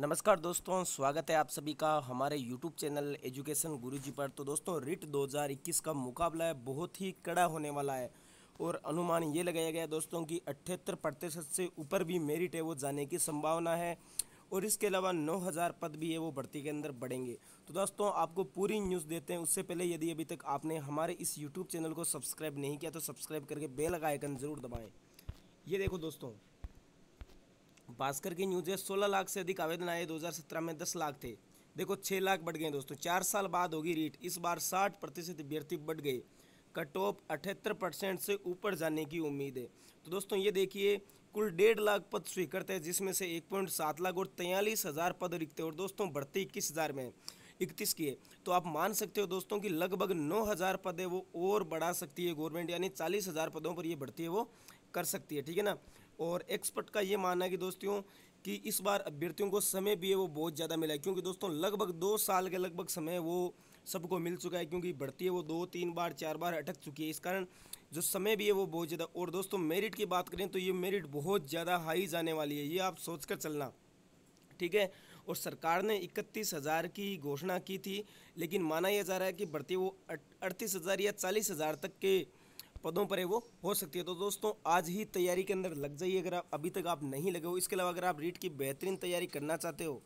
नमस्कार दोस्तों स्वागत है आप सभी का हमारे YouTube चैनल एजुकेशन गुरुजी पर तो दोस्तों रिट 2021 का मुकाबला है बहुत ही कड़ा होने वाला है और अनुमान ये लगाया गया दोस्तों कि अठहत्तर प्रतिशत से ऊपर भी मेरिट है वो जाने की संभावना है और इसके अलावा 9000 पद भी है वो भर्ती के अंदर बढ़ेंगे तो दोस्तों आपको पूरी न्यूज़ देते हैं उससे पहले यदि अभी तक आपने हमारे इस यूट्यूब चैनल को सब्सक्राइब नहीं किया तो सब्सक्राइब करके बेल का आइकन ज़रूर दबाएँ ये देखो दोस्तों भास्कर की न्यूज़ है सोलह लाख से अधिक आवेदन आए 2017 में दस लाख थे देखो छः लाख बढ़ गए दोस्तों चार साल बाद होगी रीट इस बार साठ प्रतिशत अभ्यर्थी बढ़ गए कट ऑफ अठहत्तर परसेंट से ऊपर जाने की उम्मीद है तो दोस्तों ये देखिए कुल डेढ़ लाख पद स्वीकृत है जिसमें से एक पॉइंट सात लाख और तैयलीस हज़ार पद रिक्त और दोस्तों बढ़ते इक्कीस हज़ार में इकतीस की है तो आप मान सकते हो दोस्तों कि लगभग नौ हज़ार पद है वो और बढ़ा सकती है गवर्नमेंट यानी चालीस हज़ार पदों पर ये बढ़ती है वो कर सकती है ठीक है ना और एक्सपर्ट का ये मानना है कि दोस्तों कि इस बार अभ्यर्थियों को समय भी है वो बहुत ज़्यादा मिला है क्योंकि दोस्तों लगभग दो साल के लगभग समय वो सबको मिल चुका है क्योंकि बढ़ती है वो दो तीन बार चार बार अटक चुकी है इस कारण जो समय भी है वो बहुत ज़्यादा और दोस्तों मेरिट की बात करें तो ये मेरिट बहुत ज़्यादा हाई जाने वाली है ये आप सोच कर चलना ठीक है और सरकार ने इकतीस हज़ार की घोषणा की थी लेकिन माना यह जा रहा है कि बढ़ती वो अड़तीस हज़ार या चालीस हज़ार तक के पदों पर है वो हो सकती है तो दोस्तों आज ही तैयारी के अंदर लग जाइए अगर आप अभी तक आप नहीं लगे हो इसके अलावा अगर आप रीट की बेहतरीन तैयारी करना चाहते हो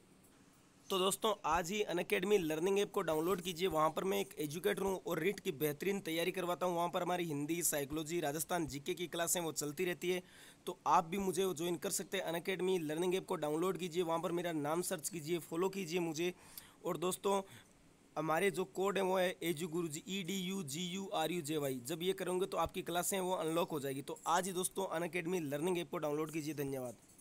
तो दोस्तों आज ही अन अकेडमी लर्निंग ऐप को डाउनलोड कीजिए वहाँ पर मैं एक एजुकेटर हूँ और रीट की बेहतरीन तैयारी करवाता हूँ वहाँ पर हमारी हिंदी साइकोलॉजी राजस्थान जीके की क्लासें वो चलती रहती है तो आप भी मुझे ज्वाइन कर सकते हैं अन अकेडमी लर्निंग ऐप को डाउनलोड कीजिए वहाँ पर मेरा नाम सर्च कीजिए फॉलो कीजिए मुझे और दोस्तों हमारे जो कोड है वो है ए जू गुरु जी E D U G U R U J Y जब ये करोगे तो आपकी क्लासें वो अनलॉक हो जाएगी तो आज ही दोस्तों अन अकेडमी लर्निंग ऐप को डाउनलोड कीजिए धन्यवाद